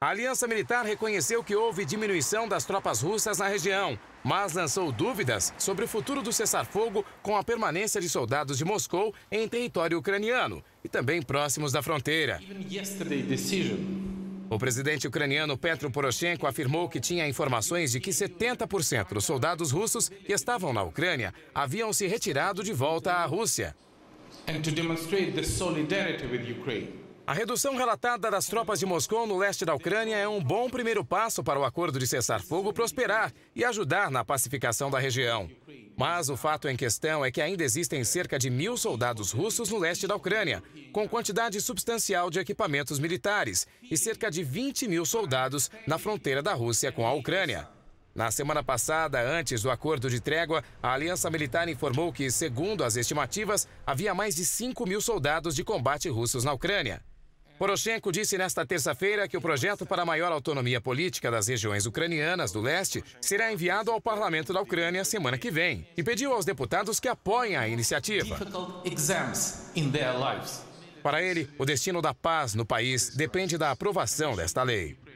A Aliança Militar reconheceu que houve diminuição das tropas russas na região, mas lançou dúvidas sobre o futuro do cessar-fogo com a permanência de soldados de Moscou em território ucraniano e também próximos da fronteira. O presidente ucraniano Petro Poroshenko afirmou que tinha informações de que 70% dos soldados russos que estavam na Ucrânia haviam se retirado de volta à Rússia. And to demonstrate the solidarity with Ukraine. A redução relatada das tropas de Moscou no leste da Ucrânia é um bom primeiro passo para o acordo de cessar-fogo prosperar e ajudar na pacificação da região. Mas o fato em questão é que ainda existem cerca de mil soldados russos no leste da Ucrânia, com quantidade substancial de equipamentos militares e cerca de 20 mil soldados na fronteira da Rússia com a Ucrânia. Na semana passada, antes do acordo de trégua, a Aliança Militar informou que, segundo as estimativas, havia mais de 5 mil soldados de combate russos na Ucrânia. Poroshenko disse nesta terça-feira que o projeto para maior autonomia política das regiões ucranianas do leste será enviado ao parlamento da Ucrânia semana que vem e pediu aos deputados que apoiem a iniciativa. Para ele, o destino da paz no país depende da aprovação desta lei.